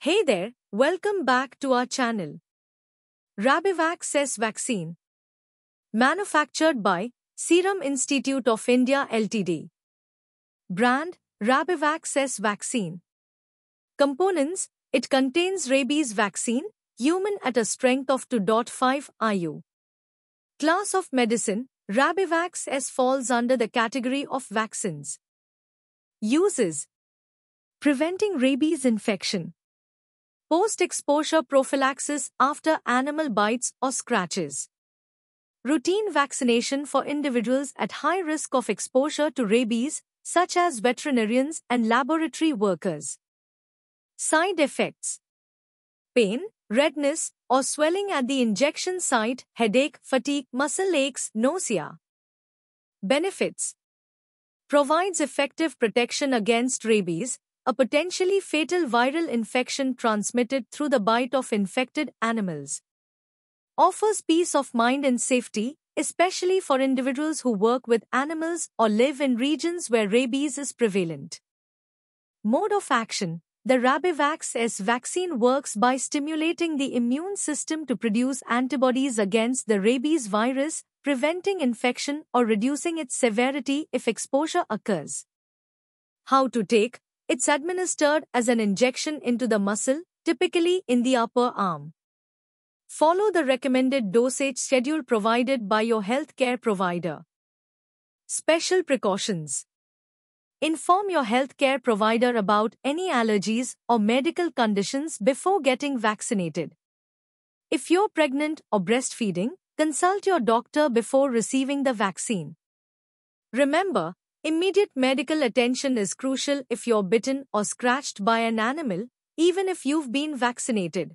Hey there, welcome back to our channel. Rabivax S vaccine. Manufactured by Serum Institute of India Ltd. Brand Rabivax S vaccine. Components It contains rabies vaccine, human at a strength of 2.5 IU. Class of medicine Rabivax S falls under the category of vaccines. Uses Preventing rabies infection Post-exposure prophylaxis after animal bites or scratches. Routine vaccination for individuals at high risk of exposure to rabies, such as veterinarians and laboratory workers. Side effects Pain, redness, or swelling at the injection site, headache, fatigue, muscle aches, nausea. Benefits Provides effective protection against rabies, a potentially fatal viral infection transmitted through the bite of infected animals. Offers peace of mind and safety, especially for individuals who work with animals or live in regions where rabies is prevalent. Mode of action The Rabivax S vaccine works by stimulating the immune system to produce antibodies against the rabies virus, preventing infection or reducing its severity if exposure occurs. How to take it's administered as an injection into the muscle, typically in the upper arm. Follow the recommended dosage schedule provided by your healthcare provider. Special precautions. Inform your healthcare provider about any allergies or medical conditions before getting vaccinated. If you're pregnant or breastfeeding, consult your doctor before receiving the vaccine. Remember, Immediate medical attention is crucial if you're bitten or scratched by an animal, even if you've been vaccinated.